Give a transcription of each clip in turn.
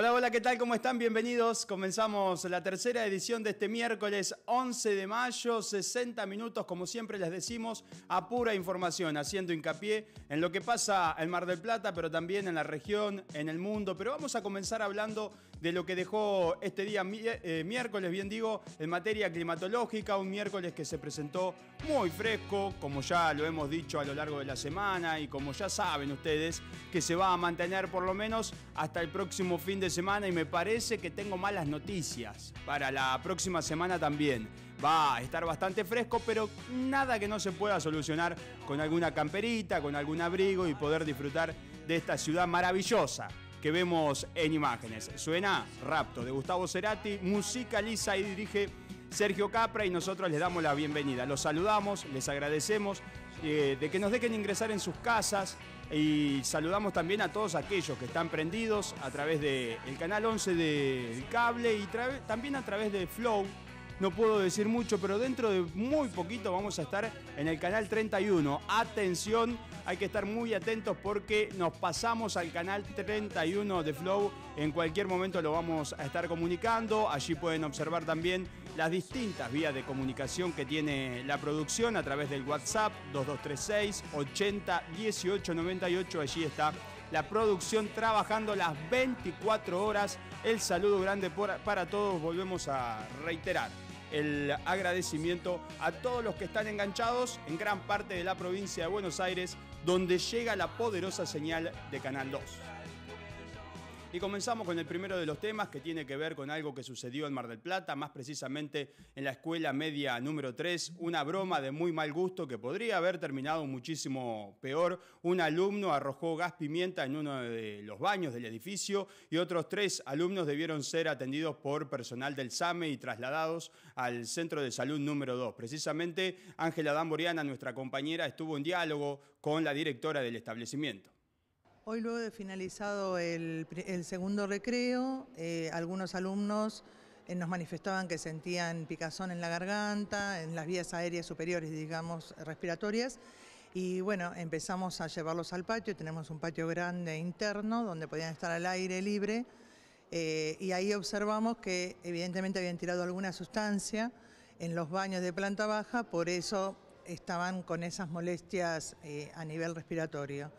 Hola, hola, ¿qué tal? ¿Cómo están? Bienvenidos. Comenzamos la tercera edición de este miércoles 11 de mayo, 60 minutos, como siempre les decimos, a pura información, haciendo hincapié en lo que pasa en Mar del Plata, pero también en la región, en el mundo. Pero vamos a comenzar hablando de lo que dejó este día eh, miércoles, bien digo, en materia climatológica, un miércoles que se presentó muy fresco, como ya lo hemos dicho a lo largo de la semana y como ya saben ustedes, que se va a mantener por lo menos hasta el próximo fin de semana y me parece que tengo malas noticias para la próxima semana también. Va a estar bastante fresco, pero nada que no se pueda solucionar con alguna camperita, con algún abrigo y poder disfrutar de esta ciudad maravillosa que vemos en imágenes. Suena Rapto de Gustavo Cerati, musicaliza y dirige Sergio Capra y nosotros les damos la bienvenida. Los saludamos, les agradecemos eh, de que nos dejen ingresar en sus casas y saludamos también a todos aquellos que están prendidos a través del el canal 11 del cable y también a través de Flow no puedo decir mucho, pero dentro de muy poquito vamos a estar en el canal 31. Atención, hay que estar muy atentos porque nos pasamos al canal 31 de Flow. En cualquier momento lo vamos a estar comunicando. Allí pueden observar también las distintas vías de comunicación que tiene la producción a través del WhatsApp 2236 80 Allí está la producción trabajando las 24 horas. El saludo grande para todos. Volvemos a reiterar el agradecimiento a todos los que están enganchados en gran parte de la provincia de Buenos Aires, donde llega la poderosa señal de Canal 2. Y comenzamos con el primero de los temas que tiene que ver con algo que sucedió en Mar del Plata, más precisamente en la escuela media número 3, una broma de muy mal gusto que podría haber terminado muchísimo peor. Un alumno arrojó gas pimienta en uno de los baños del edificio y otros tres alumnos debieron ser atendidos por personal del SAME y trasladados al centro de salud número 2. Precisamente Ángela Damboriana, nuestra compañera, estuvo en diálogo con la directora del establecimiento. Hoy luego de finalizado el, segundo recreo, eh, algunos alumnos eh, nos manifestaban que sentían picazón en la garganta, en las vías aéreas superiores, digamos, respiratorias. Y bueno, empezamos a llevarlos al patio, tenemos un patio grande interno donde podían estar al aire libre. Eh, y ahí observamos que evidentemente habían tirado alguna sustancia en los baños de planta baja, por eso estaban con esas molestias a nivel respiratorio.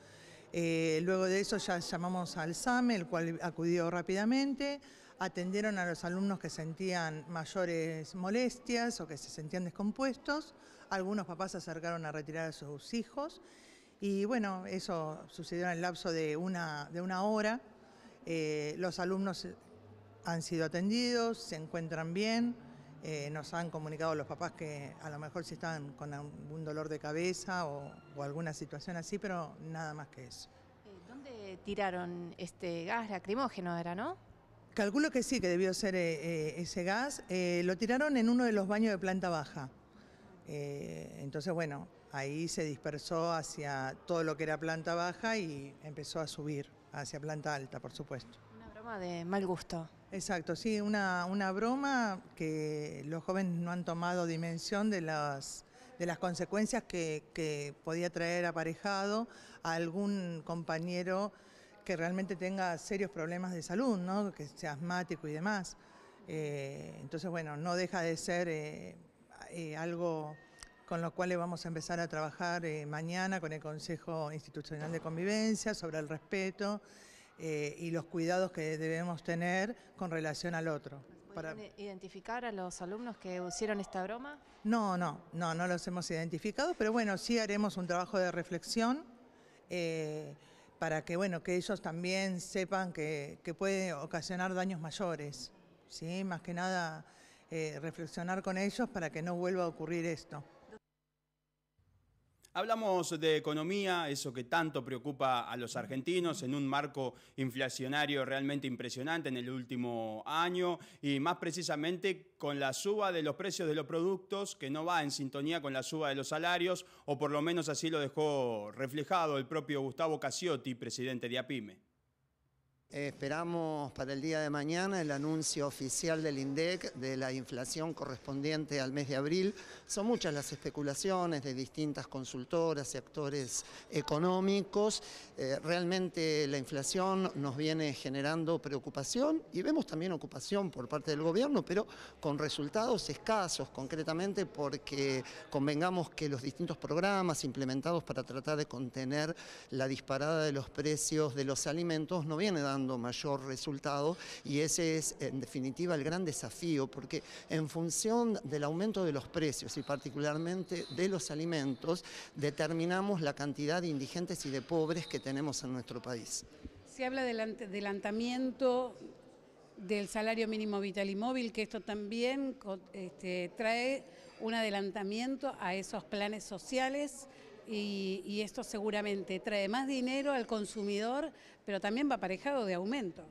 Eh, luego de eso ya llamamos al SAME, el cual acudió rápidamente, atendieron a los alumnos que sentían mayores molestias o que se sentían descompuestos, algunos papás se acercaron a retirar a sus hijos y bueno, eso sucedió en el lapso de una, de una hora. Eh, los alumnos han sido atendidos, se encuentran bien, eh, nos han comunicado los papás que a lo mejor si están con algún dolor de cabeza o, alguna situación así, pero nada más que eso. Eh, ¿Dónde tiraron este gas lacrimógeno era, no? Calculo que sí, que debió ser eh, eh, ese gas. lo tiraron en uno de los baños de planta baja. entonces, bueno, ahí se dispersó hacia todo lo que era planta baja y empezó a subir hacia planta alta, por supuesto. Una broma de mal gusto. Exacto, sí, una, una broma que los jóvenes no han tomado dimensión de las de las consecuencias que, podía traer aparejado a algún compañero que realmente tenga serios problemas de salud, ¿no? que sea asmático y demás. Eh, entonces, bueno, no deja de ser eh, eh, algo con lo cual vamos a empezar a trabajar mañana con el Consejo Institucional de Convivencia sobre el respeto eh, y los cuidados que debemos tener con relación al otro. Para... identificar a los alumnos que hicieron esta broma? No, no, no, no los hemos identificado, pero bueno, sí haremos un trabajo de reflexión eh, para que, bueno, que ellos también sepan que, puede ocasionar daños mayores, Más que nada, eh, reflexionar con ellos para que no vuelva a ocurrir esto. Hablamos de economía, eso que tanto preocupa a los argentinos en un marco inflacionario realmente impresionante en el último año y más precisamente con la suba de los precios de los productos que no va en sintonía con la suba de los salarios o por lo menos así lo dejó reflejado el propio Gustavo Casiotti, presidente de APIME. Eh, esperamos para el día de mañana el anuncio oficial del INDEC de la inflación correspondiente al mes de abril. Son muchas las especulaciones de distintas consultoras y actores económicos. Eh, realmente la inflación nos viene generando preocupación y vemos también ocupación por parte del gobierno, pero con resultados escasos, concretamente porque convengamos que los distintos programas implementados para tratar de contener la disparada de los precios de los alimentos no viene dando mayor resultado y ese es en definitiva el gran desafío porque en función del aumento de los precios y particularmente de los alimentos determinamos la cantidad de indigentes y de pobres que tenemos en nuestro país. Se habla del adelantamiento del salario mínimo vital y móvil, que esto también este, trae un adelantamiento a esos planes sociales y, esto seguramente trae más dinero al consumidor, pero también va aparejado de aumento.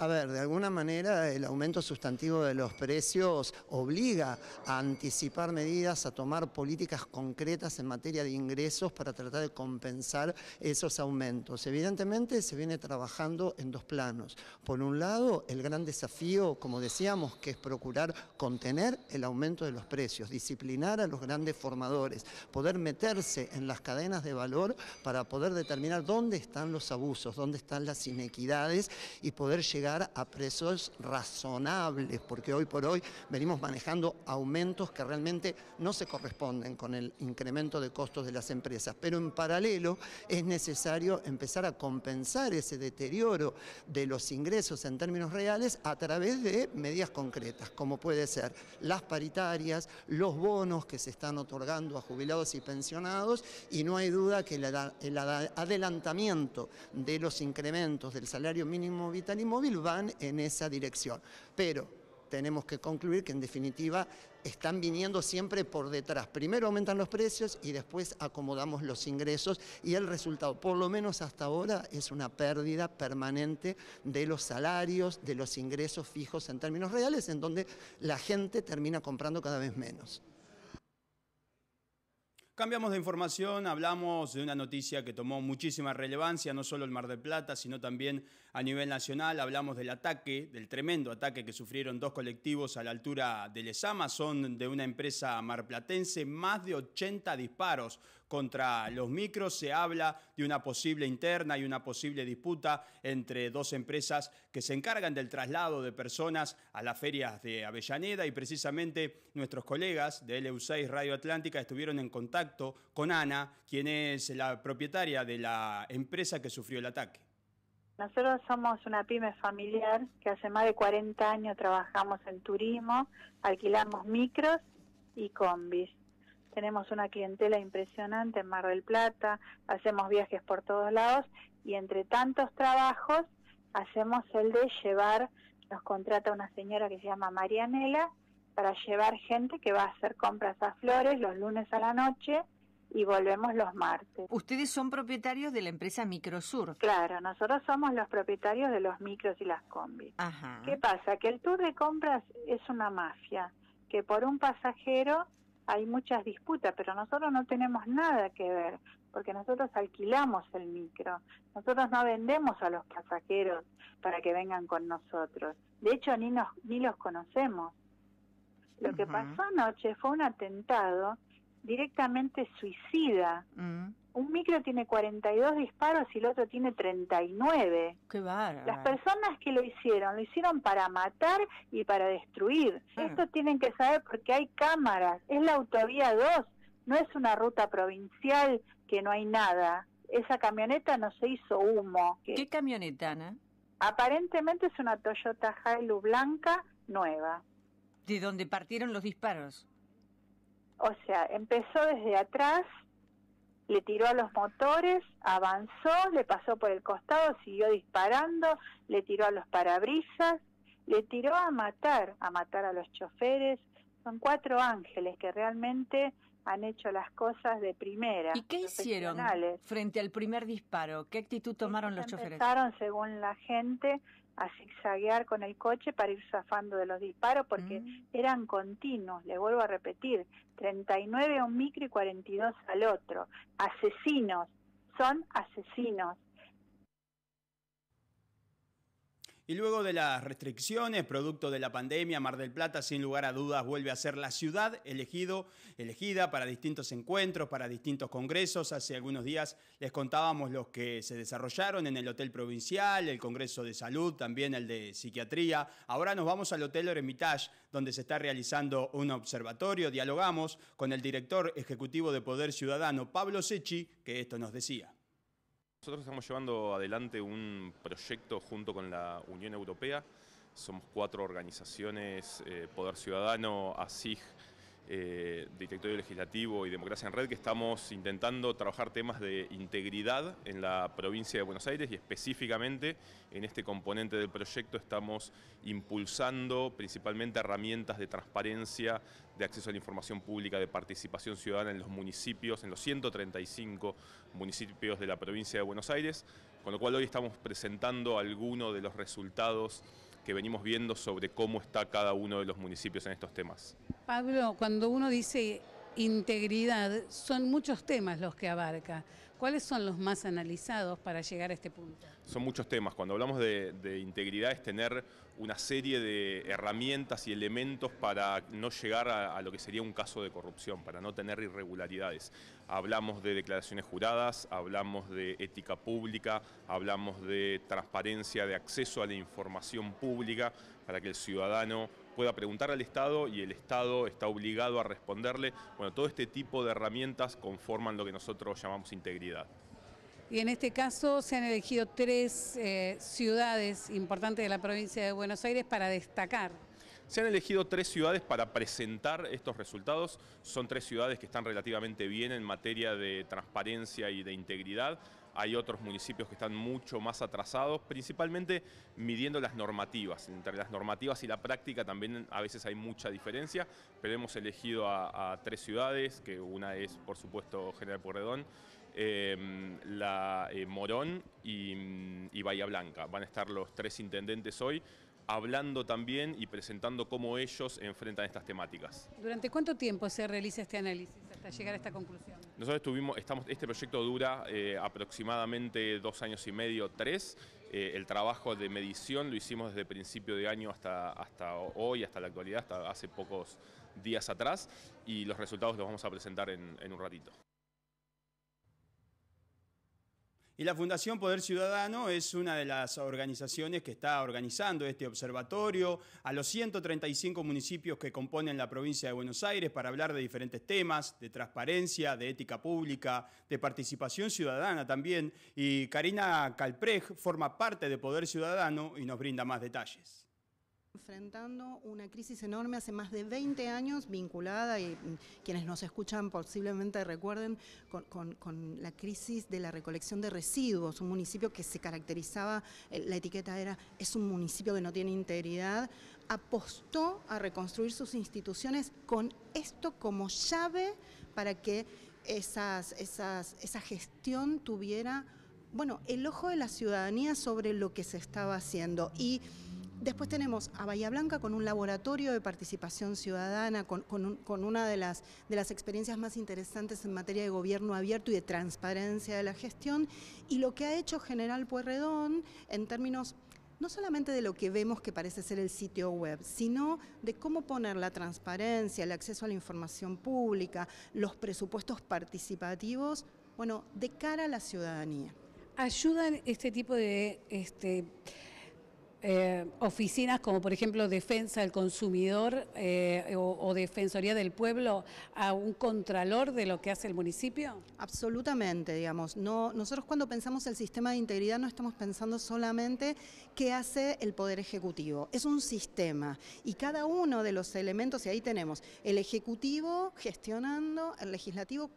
A ver, de alguna manera el aumento sustantivo de los precios obliga a anticipar medidas, a tomar políticas concretas en materia de ingresos para tratar de compensar esos aumentos. Evidentemente se viene trabajando en dos planos. Por un lado, el gran desafío, como decíamos, que es procurar contener el aumento de los precios, disciplinar a los grandes formadores, poder meterse en las cadenas de valor para poder determinar dónde están los abusos, dónde están las inequidades y poder llegar a precios razonables, porque hoy por hoy venimos manejando aumentos que realmente no se corresponden con el incremento de costos de las empresas. Pero en paralelo es necesario empezar a compensar ese deterioro de los ingresos en términos reales a través de medidas concretas, como puede ser las paritarias, los bonos que se están otorgando a jubilados y pensionados, y no hay duda que el adelantamiento de los incrementos del salario mínimo vital y móvil van en esa dirección. Pero tenemos que concluir que en definitiva están viniendo siempre por detrás. Primero aumentan los precios y después acomodamos los ingresos y el resultado, por lo menos hasta ahora, es una pérdida permanente de los salarios, de los ingresos fijos en términos reales, en donde la gente termina comprando cada vez menos. Cambiamos de información, hablamos de una noticia que tomó muchísima relevancia, no solo el Mar del Plata, sino también a nivel nacional. Hablamos del ataque, del tremendo ataque que sufrieron dos colectivos a la altura de Lesama, de una empresa marplatense, más de 80 disparos contra los micros. Se habla de una posible interna y una posible disputa entre dos empresas que se encargan del traslado de personas a las ferias de Avellaneda y precisamente nuestros colegas de LU6 Radio Atlántica estuvieron en contacto con Ana, quien es la propietaria de la empresa que sufrió el ataque. Nosotros somos una pyme familiar que hace más de 40 años trabajamos en turismo, alquilamos micros y combis tenemos una clientela impresionante en Mar del Plata, hacemos viajes por todos lados y entre tantos trabajos hacemos el de llevar, nos contrata una señora que se llama Marianela para llevar gente que va a hacer compras a flores los lunes a la noche y volvemos los martes. Ustedes son propietarios de la empresa Microsur. Claro, nosotros somos los propietarios de los micros y las combis. ¿Qué pasa? Que el tour de compras es una mafia, que por un pasajero hay muchas disputas, pero nosotros no tenemos nada que ver, porque nosotros alquilamos el micro, nosotros no vendemos a los pasajeros para que vengan con nosotros, de hecho ni, nos, ni los conocemos. Lo que pasó anoche fue un atentado directamente suicida. Mm. Un micro tiene 42 disparos y el otro tiene 39. Qué bárbaro. Las personas que lo hicieron, lo hicieron para matar y para destruir. Esto tienen que saber porque hay cámaras. Es la autovía 2, no es una ruta provincial que no hay nada. Esa camioneta no se hizo humo. ¿Qué camioneta, Ana? Aparentemente es una Toyota Hilux blanca nueva. ¿De dónde partieron los disparos? O sea, empezó desde atrás, le tiró a los motores, avanzó, le pasó por el costado, siguió disparando, le tiró a los parabrisas, le tiró a matar, a matar a los choferes. Son cuatro ángeles que realmente han hecho las cosas de primera. ¿Y qué hicieron frente al primer disparo? ¿Qué actitud tomaron los choferes? Empezaron, según la gente, a zigzaguear con el coche para ir zafando de los disparos porque mm. eran continuos, le vuelvo a repetir, 39 a un micro y 42 al otro. Asesinos, son asesinos. Y luego de las restricciones, producto de la pandemia, Mar del Plata sin lugar a dudas vuelve a ser la ciudad elegido, elegida para distintos encuentros, para distintos congresos. Hace algunos días les contábamos los que se desarrollaron en el Hotel Provincial, el Congreso de Salud, también el de Psiquiatría. Ahora nos vamos al Hotel Hermitage, donde se está realizando un observatorio. Dialogamos con el director ejecutivo de Poder Ciudadano, Pablo Sechi, que esto nos decía. Nosotros estamos llevando adelante un proyecto junto con la Unión Europea. Somos cuatro organizaciones, eh, Poder Ciudadano, ASIG, eh, directorio Legislativo y Democracia en Red que estamos intentando trabajar temas de integridad en la provincia de Buenos Aires y específicamente en este componente del proyecto estamos impulsando principalmente herramientas de transparencia, de acceso a la información pública, de participación ciudadana en los municipios, en los 135 municipios de la provincia de Buenos Aires, con lo cual hoy estamos presentando algunos de los resultados que venimos viendo sobre cómo está cada uno de los municipios en estos temas. Pablo, cuando uno dice integridad, son muchos temas los que abarca. ¿Cuáles son los más analizados para llegar a este punto? Son muchos temas. Cuando hablamos de, integridad es tener una serie de herramientas y elementos para no llegar a, lo que sería un caso de corrupción, para no tener irregularidades. Hablamos de declaraciones juradas, hablamos de ética pública, hablamos de transparencia, de acceso a la información pública para que el ciudadano pueda preguntar al Estado y el Estado está obligado a responderle. Bueno, todo este tipo de herramientas conforman lo que nosotros llamamos integridad. Y en este caso se han elegido tres eh, ciudades importantes de la provincia de Buenos Aires para destacar. Se han elegido tres ciudades para presentar estos resultados. Son tres ciudades que están relativamente bien en materia de transparencia y de integridad. Hay otros municipios que están mucho más atrasados, principalmente midiendo las normativas. Entre las normativas y la práctica también a veces hay mucha diferencia, pero hemos elegido a, tres ciudades, que una es por supuesto General Pueyrredón, em, la, eh, Morón y Bahía Blanca. Van a estar los tres intendentes hoy hablando también y presentando cómo ellos enfrentan estas temáticas. ¿Durante cuánto tiempo se realiza este análisis? hasta llegar a esta conclusión? Nosotros estamos, este proyecto dura eh, aproximadamente dos años y medio, tres. Eh, el trabajo de medición lo hicimos desde principio de año hasta, hasta hoy, hasta la actualidad, hasta hace pocos días atrás, y los resultados los vamos a presentar en un ratito. Y la Fundación Poder Ciudadano es una de las organizaciones que está organizando este observatorio a los 135 municipios que componen la provincia de Buenos Aires para hablar de diferentes temas, de transparencia, de ética pública, de participación ciudadana también. Y Karina Calprej forma parte de Poder Ciudadano y nos brinda más detalles enfrentando una crisis enorme hace más de 20 años vinculada, y mm, quienes nos escuchan posiblemente recuerden, con, la crisis de la recolección de residuos, un municipio que se caracterizaba, eh, la etiqueta era, es un municipio que no tiene integridad, apostó a reconstruir sus instituciones con esto como llave para que esas, esas, esa gestión tuviera... Bueno, el ojo de la ciudadanía sobre lo que se estaba haciendo y Después tenemos a Bahía Blanca con un laboratorio de participación ciudadana, con, una de las, de las experiencias más interesantes en materia de gobierno abierto y de transparencia de la gestión. Y lo que ha hecho General Puerredón en términos no solamente de lo que vemos que parece ser el sitio web, sino de cómo poner la transparencia, el acceso a la información pública, los presupuestos participativos, bueno, de cara a la ciudadanía. ¿Ayudan este tipo de este, eh, oficinas como por ejemplo Defensa del Consumidor eh, o, Defensoría del Pueblo a un contralor de lo que hace el municipio? Absolutamente, digamos. No, nosotros cuando pensamos el sistema de integridad no estamos pensando solamente qué hace el Poder Ejecutivo. Es un sistema y cada uno de los elementos, y ahí tenemos el Ejecutivo gestionando, el Legislativo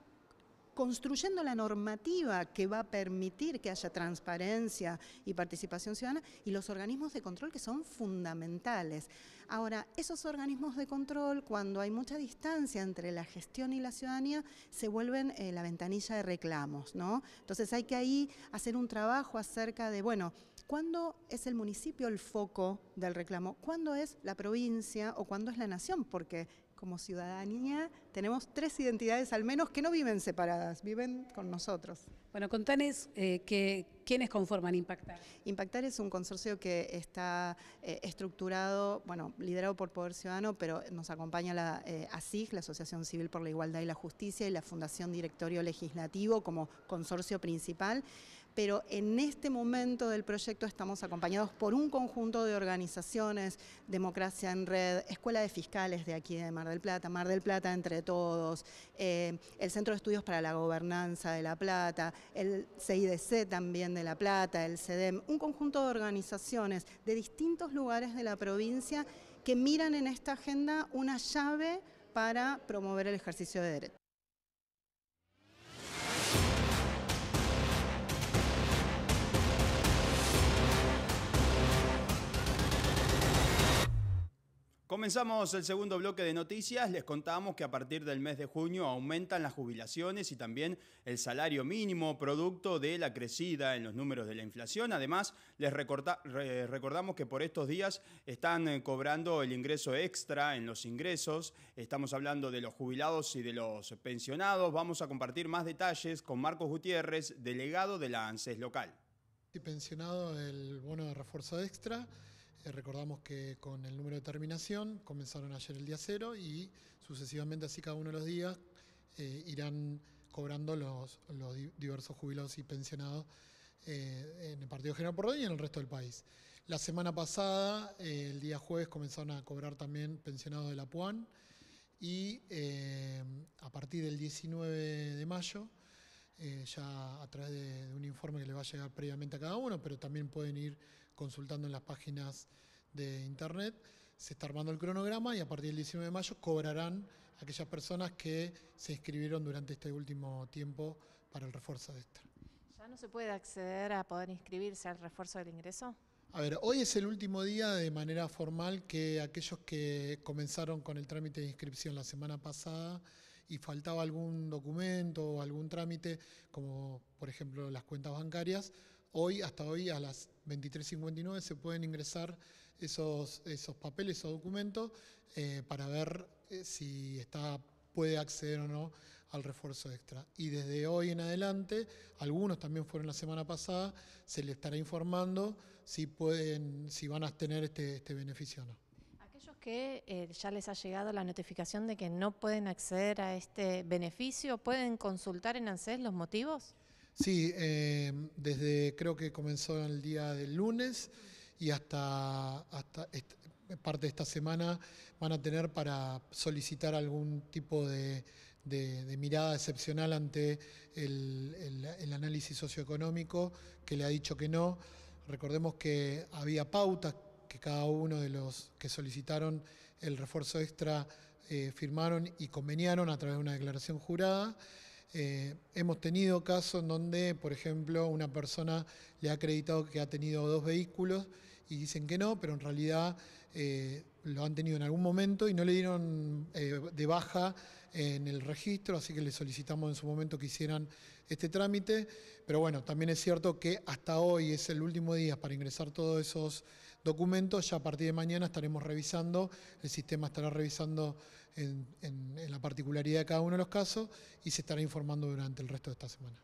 construyendo la normativa que va a permitir que haya transparencia y participación ciudadana y los organismos de control que son fundamentales. Ahora, esos organismos de control, cuando hay mucha distancia entre la gestión y la ciudadanía, se vuelven eh, la ventanilla de reclamos, ¿no? Entonces hay que ahí hacer un trabajo acerca de, bueno, ¿cuándo es el municipio el foco del reclamo? ¿Cuándo es la provincia o cuándo es la nación? Porque como ciudadanía tenemos tres identidades al menos que no viven separadas, viven con nosotros. Bueno, contanos eh, quiénes conforman Impactar. Impactar es un consorcio que está eh, estructurado, bueno, liderado por Poder Ciudadano, pero nos acompaña la eh, ASIG, la Asociación Civil por la Igualdad y la Justicia, y la Fundación Directorio Legislativo como consorcio principal pero en este momento del proyecto estamos acompañados por un conjunto de organizaciones, Democracia en Red, Escuela de Fiscales de aquí de Mar del Plata, Mar del Plata Entre Todos, eh, el Centro de Estudios para la Gobernanza de La Plata, el CIDC también de La Plata, el CEDEM, un conjunto de organizaciones de distintos lugares de la provincia que miran en esta agenda una llave para promover el ejercicio de derechos. Comenzamos el segundo bloque de noticias. Les contamos que a partir del mes de junio aumentan las jubilaciones y también el salario mínimo, producto de la crecida en los números de la inflación. Además, les recordamos que por estos días están eh, cobrando el ingreso extra en los ingresos. Estamos hablando de los jubilados y de los pensionados. Vamos a compartir más detalles con Marcos Gutiérrez, delegado de la ANSES local. Y pensionado el bono de refuerzo extra eh, recordamos que con el número de terminación comenzaron ayer el día cero y sucesivamente así cada uno de los días eh, irán cobrando los, los, diversos jubilados y pensionados eh, en el Partido General por y en el resto del país. La semana pasada, el día jueves, comenzaron a cobrar también pensionados de la PUAN y a partir del 19 de mayo, ya a través de, un informe que les va a llegar previamente a cada uno, pero también pueden ir consultando en las páginas de internet, se está armando el cronograma y a partir del 19 de mayo cobrarán aquellas personas que se inscribieron durante este último tiempo para el refuerzo de esta. ¿Ya no se puede acceder a poder inscribirse al refuerzo del ingreso? A ver, hoy es el último día de manera formal que aquellos que comenzaron con el trámite de inscripción la semana pasada y faltaba algún documento o algún trámite, como por ejemplo las cuentas bancarias, Hoy, hasta hoy, a las 23.59 se pueden ingresar esos, esos papeles o documentos eh, para ver eh, si está, puede acceder o no al refuerzo extra. Y desde hoy en adelante, algunos también fueron la semana pasada, se les estará informando si, pueden, si van a tener este, este beneficio o no Aquellos que eh, ya les ha llegado la notificación de que no pueden acceder a este beneficio, ¿pueden consultar en ANSES los motivos? Sí, eh, desde creo que comenzó el día del lunes y hasta, hasta parte de esta semana van a tener para solicitar algún tipo de, mirada excepcional ante el, análisis socioeconómico que le ha dicho que no. Recordemos que había pautas que cada uno de los que solicitaron el refuerzo extra eh, firmaron y conveniaron a través de una declaración jurada eh, hemos tenido casos en donde, por ejemplo, una persona le ha acreditado que ha tenido dos vehículos y dicen que no, pero en realidad eh, lo han tenido en algún momento y no le dieron eh, de baja en el registro, así que le solicitamos en su momento que hicieran este trámite. Pero bueno, también es cierto que hasta hoy es el último día para ingresar todos esos documentos, ya a partir de mañana estaremos revisando, el sistema estará revisando en, la particularidad de cada uno de los casos y se estará informando durante el resto de esta semana.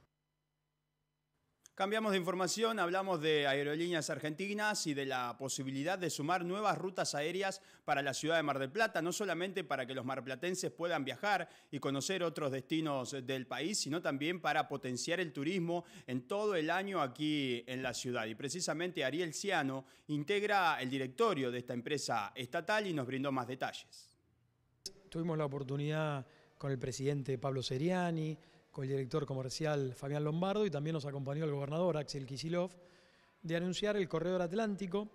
Cambiamos de información, hablamos de Aerolíneas Argentinas y de la posibilidad de sumar nuevas rutas aéreas para la ciudad de Mar del Plata, no solamente para que los marplatenses puedan viajar y conocer otros destinos del país, sino también para potenciar el turismo en todo el año aquí en la ciudad. Y precisamente Ariel Ciano integra el directorio de esta empresa estatal y nos brindó más detalles tuvimos la oportunidad con el presidente Pablo Seriani, con el director comercial Fabián Lombardo y también nos acompañó el gobernador Axel Kisilov, de anunciar el Corredor Atlántico,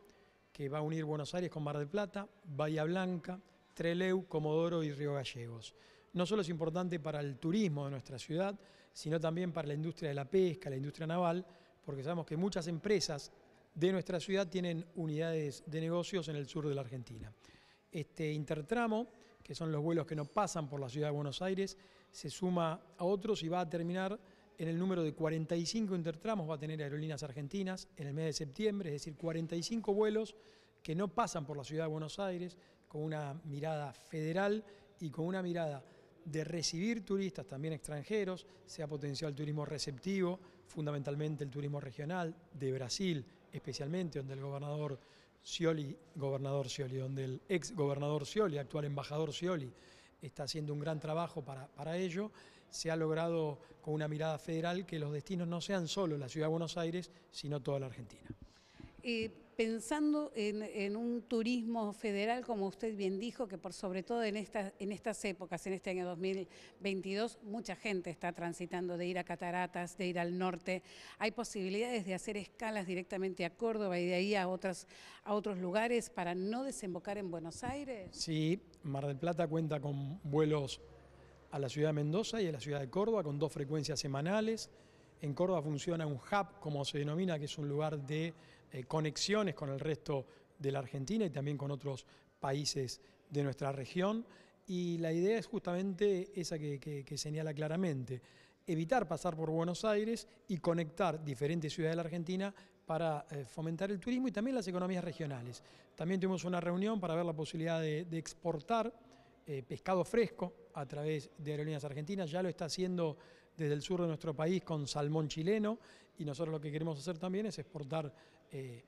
que va a unir Buenos Aires con Mar del Plata, Bahía Blanca, Treleu, Comodoro y Río Gallegos. No solo es importante para el turismo de nuestra ciudad, sino también para la industria de la pesca, la industria naval, porque sabemos que muchas empresas de nuestra ciudad tienen unidades de negocios en el sur de la Argentina. Este intertramo que son los vuelos que no pasan por la ciudad de Buenos Aires, se suma a otros y va a terminar en el número de 45 intertramos, va a tener Aerolíneas Argentinas en el mes de septiembre, es decir, 45 vuelos que no pasan por la ciudad de Buenos Aires, con una mirada federal y con una mirada de recibir turistas también extranjeros, sea potencial el turismo receptivo, fundamentalmente el turismo regional, de Brasil especialmente, donde el gobernador Scioli, gobernador Scioli, donde el ex gobernador Scioli, actual embajador Scioli, está haciendo un gran trabajo para, para, ello, se ha logrado con una mirada federal que los destinos no sean solo la ciudad de Buenos Aires, sino toda la Argentina. Eh, pensando en, un turismo federal, como usted bien dijo, que por sobre todo en, estas, en estas épocas, en este año 2022, mucha gente está transitando de ir a Cataratas, de ir al norte. Hay posibilidades de hacer escalas directamente a Córdoba y de ahí a, a otros lugares para no desembocar en Buenos Aires. Sí, Mar del Plata cuenta con vuelos a la ciudad de Mendoza y a la ciudad de Córdoba con dos frecuencias semanales. En Córdoba funciona un hub, como se denomina, que es un lugar de eh, conexiones con el resto de la Argentina y también con otros países de nuestra región. Y la idea es justamente esa que, señala claramente, evitar pasar por Buenos Aires y conectar diferentes ciudades de la Argentina para eh, fomentar el turismo y también las economías regionales. También tuvimos una reunión para ver la posibilidad de, exportar eh, pescado fresco a través de Aerolíneas Argentinas, ya lo está haciendo desde el sur de nuestro país con salmón chileno y nosotros lo que queremos hacer también es exportar eh,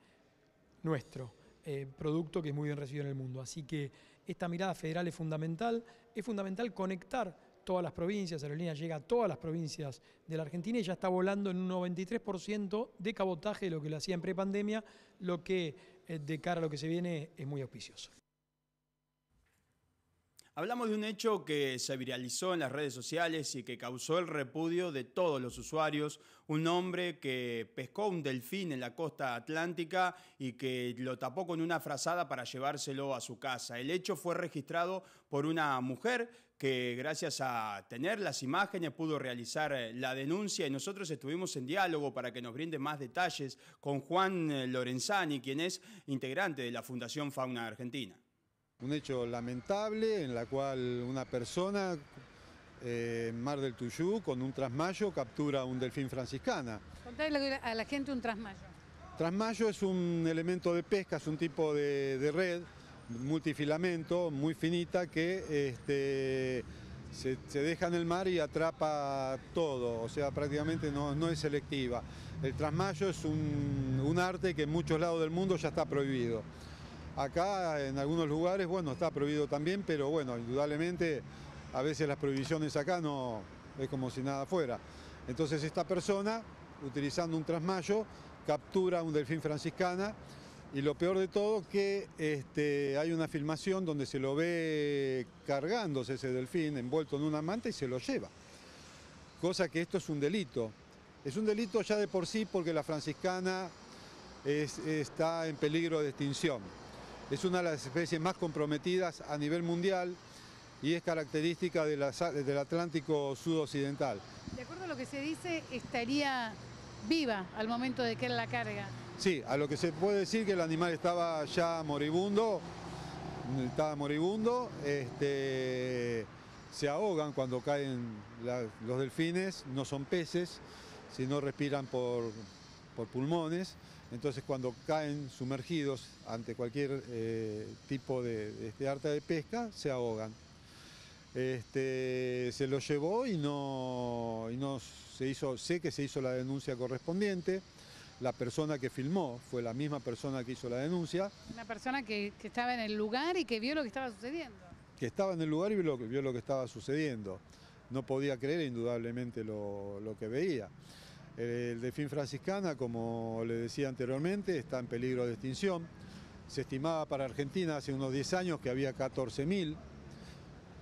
nuestro, eh, producto que es muy bien recibido en el mundo. Así que esta mirada federal es fundamental, es fundamental conectar todas las provincias, Aerolínea llega a todas las provincias de la Argentina y ya está volando en un 93% de cabotaje lo que lo hacía en prepandemia, lo que eh, de cara a lo que se viene es muy auspicioso. Hablamos de un hecho que se viralizó en las redes sociales y que causó el repudio de todos los usuarios. Un hombre que pescó un delfín en la costa atlántica y que lo tapó con una frazada para llevárselo a su casa. El hecho fue registrado por una mujer que gracias a tener las imágenes pudo realizar eh, la denuncia y nosotros estuvimos en diálogo para que nos brinde más detalles con Juan eh, Lorenzani, quien es integrante de la Fundación Fauna Argentina. Un hecho lamentable en la cual una persona eh, en Mar del Tuyú con un trasmayo captura un delfín franciscana. Contale a la gente un trasmayo. Trasmayo es un elemento de pesca, es un tipo de, red multifilamento, muy finita, que este, se, deja en el mar y atrapa todo, o sea, prácticamente no, es selectiva. El trasmayo es un arte que en muchos lados del mundo ya está prohibido. Acá en algunos lugares, bueno, está prohibido también, pero bueno, indudablemente a veces las prohibiciones acá no es como si nada fuera. Entonces esta persona, utilizando un trasmayo, captura un delfín franciscana y lo peor de todo que este, hay una filmación donde se lo ve cargándose ese delfín envuelto en una manta y se lo lleva. Cosa que esto es un delito. Es un delito ya de por sí porque la franciscana está en peligro de extinción. Es una de las especies más comprometidas a nivel mundial y es característica del Atlántico sudoccidental. De acuerdo a lo que se dice, estaría viva al momento de que la carga. Sí, a lo que se puede decir que el animal estaba ya moribundo, estaba moribundo, este, se ahogan cuando caen los delfines, no son peces, sino respiran por pulmones. Entonces cuando caen sumergidos ante cualquier eh, tipo de, este arte de pesca, se ahogan. Este, se lo llevó y no, se hizo, sé que se hizo la denuncia correspondiente. La persona que filmó fue la misma persona que hizo la denuncia. Una persona que, estaba en el lugar y que vio lo que estaba sucediendo. Que estaba en el lugar y vio lo, que estaba sucediendo. No podía creer indudablemente lo que veía. El delfín franciscana, como le decía anteriormente, está en peligro de extinción. Se estimaba para Argentina hace unos 10 años que había 14.000.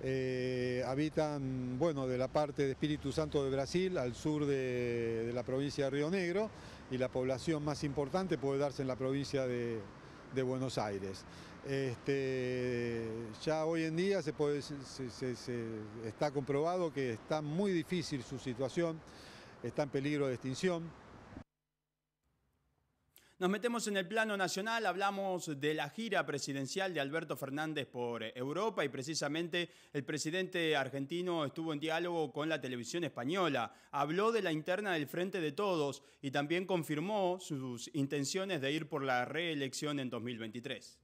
Eh, habitan, bueno, de la parte de Espíritu Santo de Brasil al sur de, la provincia de Río Negro y la población más importante puede darse en la provincia de, Buenos Aires. Este, ya hoy en día está comprobado que está muy difícil su situación está en peligro de extinción. Nos metemos en el plano nacional, hablamos de la gira presidencial de Alberto Fernández por Europa y precisamente el presidente argentino estuvo en diálogo con la televisión española, habló de la interna del Frente de Todos y también confirmó sus intenciones de ir por la reelección en 2023.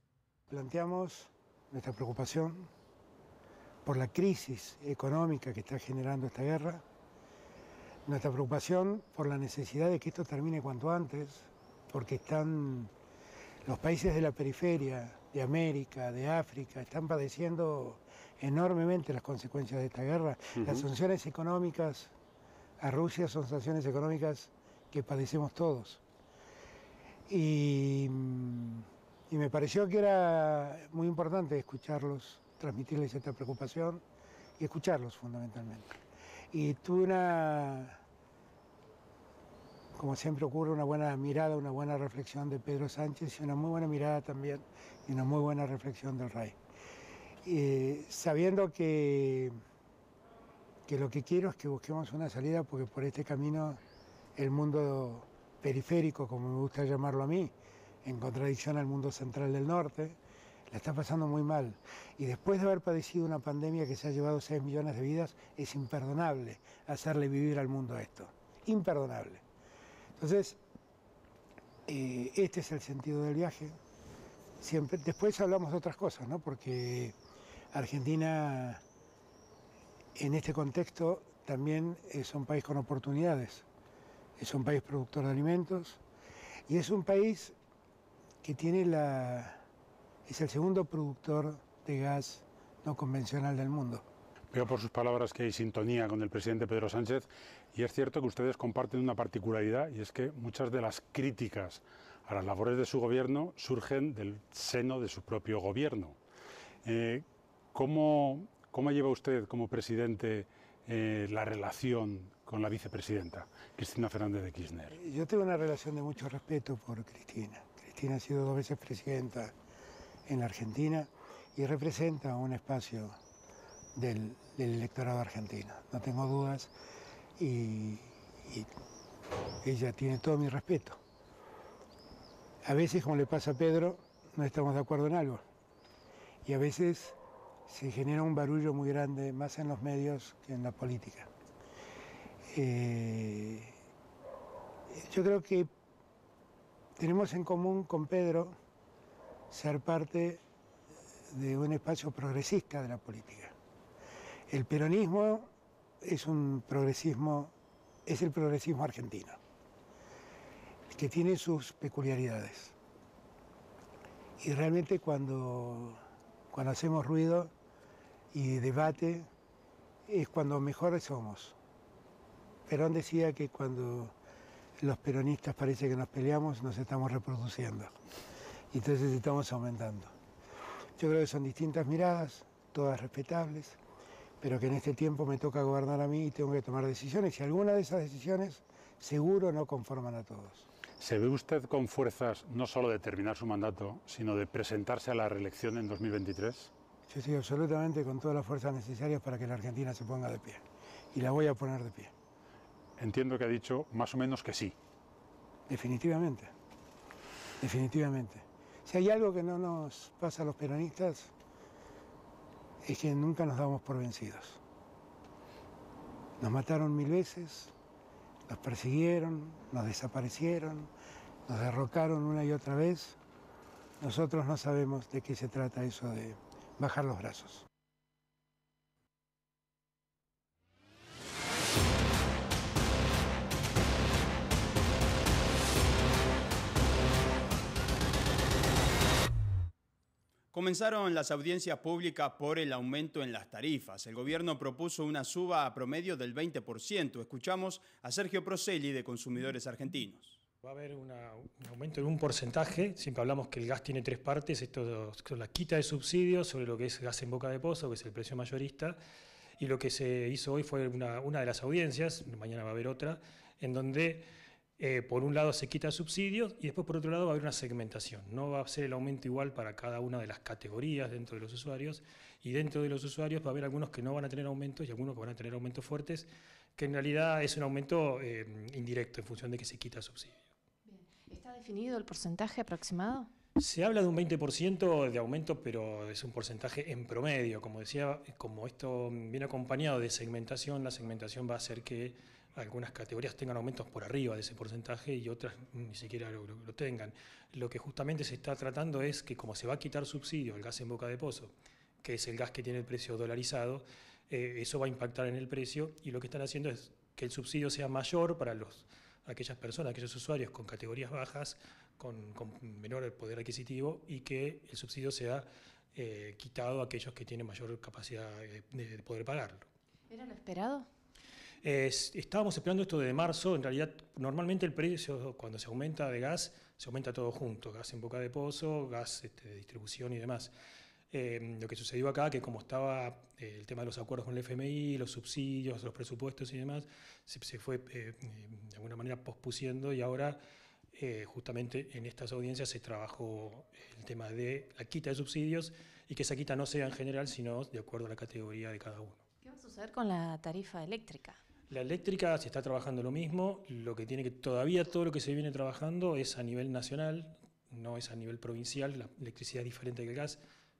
Planteamos nuestra preocupación por la crisis económica que está generando esta guerra nuestra preocupación por la necesidad de que esto termine cuanto antes, porque están los países de la periferia, de América, de África, están padeciendo enormemente las consecuencias de esta guerra. Las sanciones económicas a Rusia son sanciones económicas que padecemos todos. y me pareció que era muy importante escucharlos, transmitirles esta preocupación y escucharlos fundamentalmente y tuve una, como siempre ocurre, una buena mirada, una buena reflexión de Pedro Sánchez y una muy buena mirada también y una muy buena reflexión del rey. sabiendo que, que lo que quiero es que busquemos una salida porque por este camino el mundo periférico, como me gusta llamarlo a mí, en contradicción al mundo central del norte, la está pasando muy mal. Y después de haber padecido una pandemia que se ha llevado 6 millones de vidas, es imperdonable hacerle vivir al mundo esto. Imperdonable. Entonces, eh, este es el sentido del viaje. Siempre, después hablamos de otras cosas, ¿no? Porque Argentina, en este contexto, también es un país con oportunidades. Es un país productor de alimentos y es un país que tiene la es el segundo productor de gas no convencional del mundo. Veo por sus palabras que hay sintonía con el presidente Pedro Sánchez y es cierto que ustedes comparten una particularidad y es que muchas de las críticas a las labores de su gobierno surgen del seno de su propio gobierno. Eh, ¿cómo, ¿cómo, lleva usted como presidente eh, la relación con la vicepresidenta, Cristina Fernández de Kirchner? Yo tengo una relación de mucho respeto por Cristina. Cristina ha sido dos veces presidenta en la Argentina y representa un espacio del, electorado argentino, no tengo dudas, y, ella tiene todo mi respeto. A veces, como le pasa a Pedro, no estamos de acuerdo en algo. Y a veces se genera un barullo muy grande, más en los medios que en la política. Eh, yo creo que tenemos en común con Pedro ser parte de un espacio progresista de la política. El peronismo es un progresismo, es el progresismo argentino, que tiene sus peculiaridades. Y realmente cuando, cuando hacemos ruido y debate es cuando mejores somos. Perón decía que cuando los peronistas parece que nos peleamos, nos estamos reproduciendo entonces estamos aumentando. Yo creo que son distintas miradas, todas respetables, pero que en este tiempo me toca gobernar a mí y tengo que tomar decisiones, y alguna de esas decisiones seguro no conforman a todos. ¿Se ve usted con fuerzas no solo de terminar su mandato, sino de presentarse a la reelección en 2023? Yo sí absolutamente con todas las fuerzas necesarias para que la Argentina se ponga de pie. Y la voy a poner de pie. Entiendo que ha dicho más o menos que sí. Definitivamente. Definitivamente. Si hay algo que no nos pasa a los peronistas, es que nunca nos damos por vencidos. Nos mataron mil veces, nos persiguieron, nos desaparecieron, nos derrocaron una y otra vez. Nosotros no sabemos de qué se trata eso de bajar los brazos. Comenzaron las audiencias públicas por el aumento en las tarifas. El gobierno propuso una suba a promedio del 20%. Escuchamos a Sergio Procelli, de Consumidores Argentinos. Va a haber un aumento en un porcentaje, siempre hablamos que el gas tiene tres partes, esto es la quita de subsidios sobre lo que es gas en boca de pozo, que es el precio mayorista, y lo que se hizo hoy fue una de las audiencias, mañana va a haber otra, en donde eh, por un lado se quita subsidios y después por otro lado va a haber una segmentación. No va a ser el aumento igual para cada una de las categorías dentro de los usuarios y dentro de los usuarios va a haber algunos que no van a tener aumentos y algunos que van a tener aumentos fuertes, que en realidad es un aumento eh, indirecto en función de que se quita subsidio. ¿Está definido el porcentaje aproximado? Se habla de un 20% de aumento, pero es un porcentaje en promedio. Como decía, como esto viene acompañado de segmentación, la segmentación va a hacer que algunas categorías tengan aumentos por arriba de ese porcentaje y otras ni siquiera lo, tengan. Lo que justamente se está tratando es que como se va a quitar subsidio al gas en boca de pozo, que es el gas que tiene el precio dolarizado, eh, eso va a impactar en el precio y lo que están haciendo es que el subsidio sea mayor para los aquellas personas, aquellos usuarios con categorías bajas, con, menor poder adquisitivo y que el subsidio sea eh, quitado a aquellos que tienen mayor capacidad eh, de poder pagarlo. ¿Era lo esperado? estábamos esperando esto de marzo, en realidad normalmente el precio cuando se aumenta de gas, se aumenta todo junto, gas en boca de pozo, gas este, de distribución y demás. Em, lo que sucedió acá, que como estaba eh, el tema de los acuerdos con el FMI, los subsidios, los presupuestos y demás, se, fue eh, eh, de alguna manera pospusiendo y ahora justamente en estas audiencias se trabajó el tema de la quita de subsidios y que esa quita no sea en general, sino de acuerdo a la categoría de cada uno. ¿Qué va a suceder con la tarifa eléctrica? La eléctrica se está trabajando lo mismo, lo que tiene que todavía todo lo que se viene trabajando es a nivel nacional, no es a nivel provincial, la electricidad es diferente que el gas,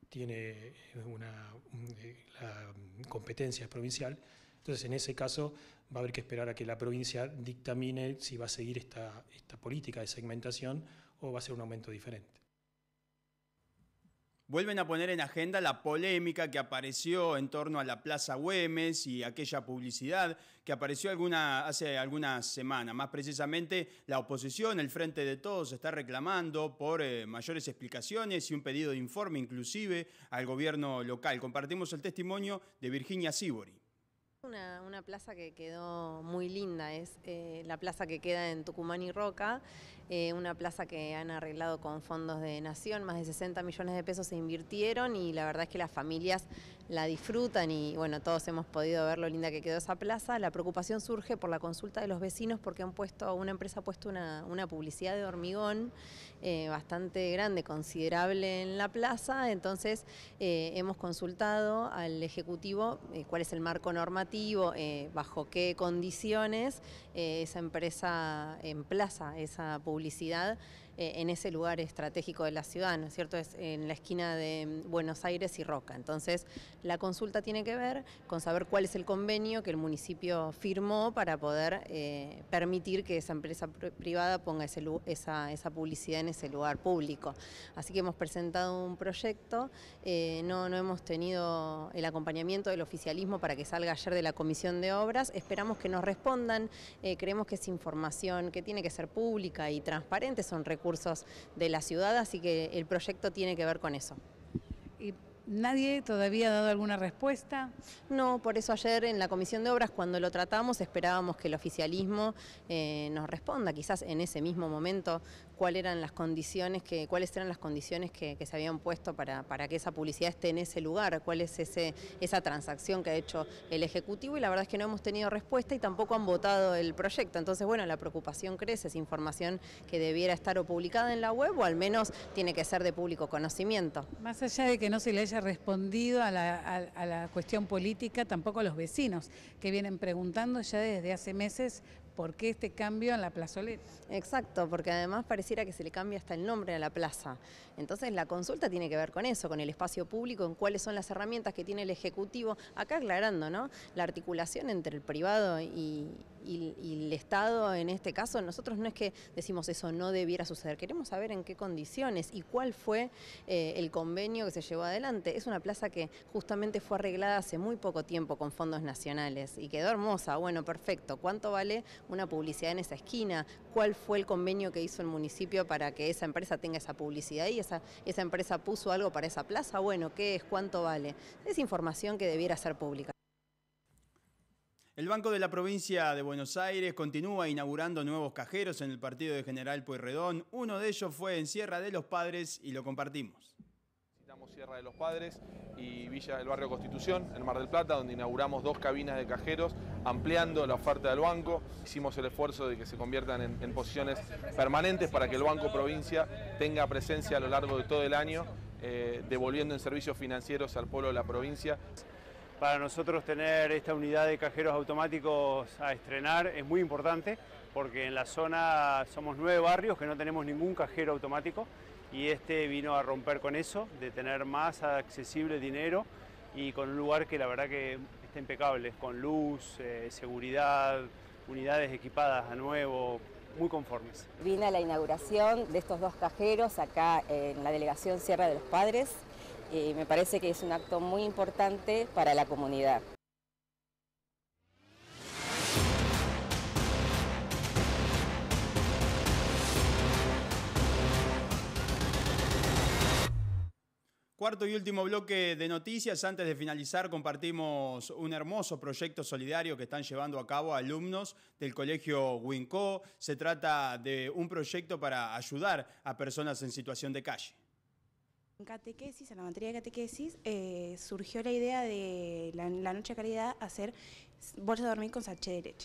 tiene una eh, competencia provincial, entonces en ese caso va a haber que esperar a que la provincia dictamine si va a seguir esta, esta política de segmentación o va a ser un aumento diferente vuelven a poner en agenda la polémica que apareció en torno a la Plaza Güemes y aquella publicidad que apareció hace algunas semanas. Más precisamente, la oposición, el Frente de Todos, está reclamando por eh, mayores explicaciones y un pedido de informe inclusive al gobierno local. Compartimos el testimonio de Virginia Sibori. Una, plaza que quedó muy linda, es eh, la plaza que queda en Tucumán y Roca, eh, una plaza que han arreglado con fondos de Nación, más de 60 millones de pesos se invirtieron y la verdad es que las familias la disfrutan y bueno, todos hemos podido ver lo linda que quedó esa plaza. La preocupación surge por la consulta de los vecinos porque han puesto, una empresa ha puesto una, publicidad de hormigón eh, bastante grande, considerable en la plaza, entonces eh, hemos consultado al Ejecutivo eh, cuál es el marco normativo, bajo qué condiciones esa empresa emplaza esa publicidad. Eh, en ese lugar estratégico de la ciudad, ¿no es cierto? Es en la esquina de mm, Buenos Aires y Roca. Entonces, la consulta tiene que ver con saber cuál es el convenio que el municipio firmó para poder eh, permitir que esa empresa privada ponga esa, publicidad en ese lugar público. Así que hemos presentado un proyecto, eh, no, no hemos tenido el acompañamiento del oficialismo para que salga ayer de la Comisión de Obras, esperamos que nos respondan, creemos que es información que tiene que ser pública y transparente, son recursos recursos de la ciudad, así que el proyecto tiene que ver con eso. ¿Nadie todavía ha dado alguna respuesta? No, por eso ayer en la Comisión de Obras, cuando lo tratamos, esperábamos que el oficialismo eh, nos responda, quizás en ese mismo momento, cuáles eran las condiciones que, cuáles eran las condiciones que, se habían puesto para, para, que esa publicidad esté en ese lugar, cuál es ese, esa transacción que ha hecho el Ejecutivo, y la verdad es que no hemos tenido respuesta y tampoco han votado el proyecto. Entonces, bueno, la preocupación crece, es información que debiera estar o publicada en la web, o al menos tiene que ser de público conocimiento. Más allá de que no se le haya respondido a la, a la cuestión política, tampoco a los vecinos, que vienen preguntando ya desde hace meses ¿Por qué este cambio en la plazoleta? Exacto, porque además pareciera que se le cambia hasta el nombre a la plaza. Entonces la consulta tiene que ver con eso, con el espacio público, en cuáles son las herramientas que tiene el Ejecutivo. Acá aclarando, ¿no? La articulación entre el privado y, el Estado, en este caso, nosotros no es que decimos eso no debiera suceder, queremos saber en qué condiciones y cuál fue eh, el convenio que se llevó adelante. Es una plaza que justamente fue arreglada hace muy poco tiempo con fondos nacionales y quedó hermosa. Bueno, perfecto. ¿Cuánto vale? una publicidad en esa esquina, cuál fue el convenio que hizo el municipio para que esa empresa tenga esa publicidad y esa, esa empresa puso algo para esa plaza, bueno, ¿qué es? ¿Cuánto vale? Es información que debiera ser pública. El Banco de la Provincia de Buenos Aires continúa inaugurando nuevos cajeros en el partido de General Pueyrredón. Uno de ellos fue en Sierra de los Padres y lo compartimos. Tierra de los Padres y Villa del Barrio Constitución, en Mar del Plata, donde inauguramos dos cabinas de cajeros, ampliando la oferta del banco. Hicimos el esfuerzo de que se conviertan en, posiciones permanentes para que el Banco Provincia tenga presencia a lo largo de todo el año, eh, devolviendo en servicios financieros al pueblo de la provincia. Para nosotros tener esta unidad de cajeros automáticos a estrenar es muy importante porque en la zona somos nueve barrios que no tenemos ningún cajero automático y este vino a romper con eso, de tener más accesible dinero y con un lugar que la verdad que está impecable, con luz, eh, seguridad, unidades equipadas a nuevo, muy conformes. Vine a la inauguración de estos dos cajeros acá en la delegación Sierra de los Padres y me parece que es un acto muy importante para la comunidad. Cuarto y último bloque de noticias. Antes de finalizar, compartimos un hermoso proyecto solidario que están llevando a cabo alumnos del Colegio Winco. Se trata de un proyecto para ayudar a personas en situación de calle. En catequesis, en la materia de catequesis, eh, surgió la idea de la, noche de caridad hacer bolsa de dormir con sachet de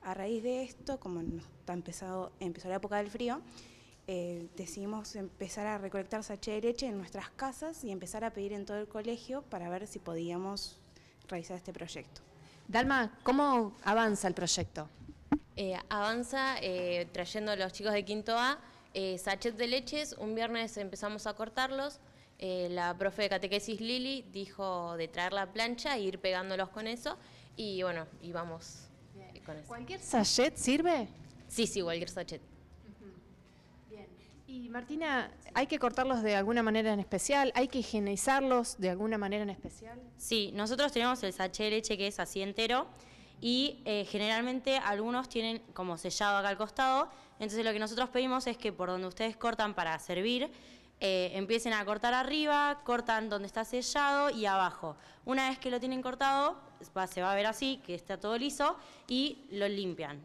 A raíz de esto, como empezado, empezó la época del frío, eh, decidimos empezar a recolectar sachet de leche en nuestras casas y empezar a pedir en todo el colegio para ver si podíamos realizar este proyecto. Dalma, ¿cómo avanza el proyecto? Eh, avanza eh, trayendo los chicos de quinto A sachet de leches. Un viernes empezamos a cortarlos. la profe de catequesis Lili dijo de traer la plancha e ir pegándolos con eso. Y bueno, y vamos con eso. ¿Cualquier sachet sirve? Sí, sí, cualquier sachet. Y Martina, ¿hay que cortarlos de alguna manera en especial? ¿Hay que higienizarlos de alguna manera en especial? Sí, nosotros tenemos el sachet de leche que es así entero y eh, generalmente algunos tienen como sellado acá al costado, entonces lo que nosotros pedimos es que por donde ustedes cortan para servir, eh, empiecen a cortar arriba, cortan donde está sellado y abajo. Una vez que lo tienen cortado, va, se va a ver así, que está todo liso, y lo limpian.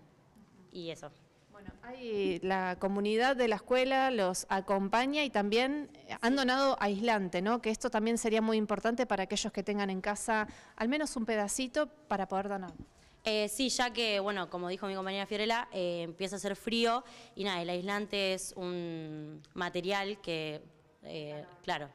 Y eso la comunidad de la escuela los acompaña y también han donado aislante, ¿no? Que esto también sería muy importante para aquellos que tengan en casa al menos un pedacito para poder donar. Eh, sí, ya que, bueno, como dijo mi compañera Fiorella, eh, empieza a hacer frío y nada, el aislante es un material que, eh, claro,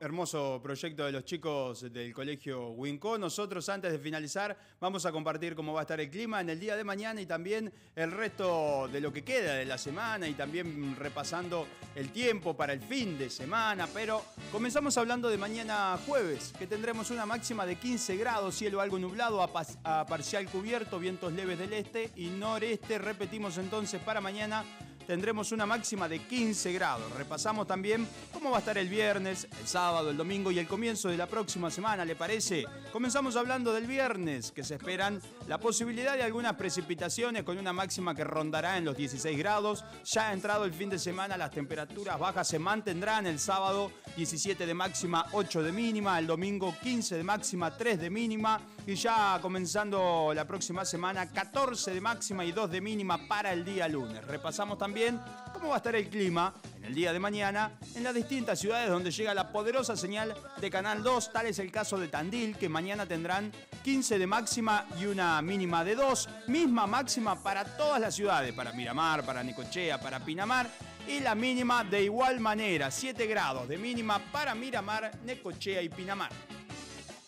hermoso proyecto de los chicos del colegio Winco. Nosotros antes de finalizar vamos a compartir cómo va a estar el clima en el día de mañana y también el resto de lo que queda de la semana y también repasando el tiempo para el fin de semana. Pero comenzamos hablando de mañana jueves, que tendremos una máxima de 15 grados, cielo algo nublado a parcial cubierto, vientos leves del este y noreste. Repetimos entonces para mañana tendremos una máxima de 15 grados. Repasamos también cómo va a estar el viernes, el sábado, el domingo y el comienzo de la próxima semana, ¿le parece? Comenzamos hablando del viernes, que se esperan la posibilidad de algunas precipitaciones con una máxima que rondará en los 16 grados. Ya ha entrado el fin de semana, las temperaturas bajas se mantendrán el sábado 17 de máxima, 8 de mínima, el domingo 15 de máxima, 3 de mínima y ya comenzando la próxima semana 14 de máxima y 2 de mínima para el día lunes. Repasamos también bien cómo va a estar el clima en el día de mañana en las distintas ciudades donde llega la poderosa señal de Canal 2. Tal es el caso de Tandil, que mañana tendrán 15 de máxima y una mínima de 2. Misma máxima para todas las ciudades, para Miramar, para Nicochea, para Pinamar. Y la mínima de igual manera, 7 grados de mínima para Miramar, Necochea y Pinamar.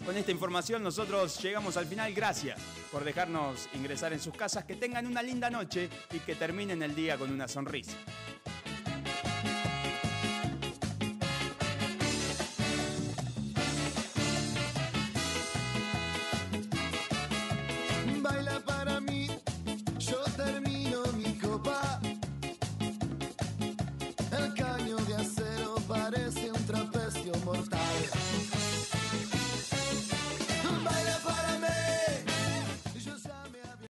Con esta información nosotros llegamos al final. Gracias por dejarnos ingresar en sus casas. Que tengan una linda noche y que terminen el día con una sonrisa.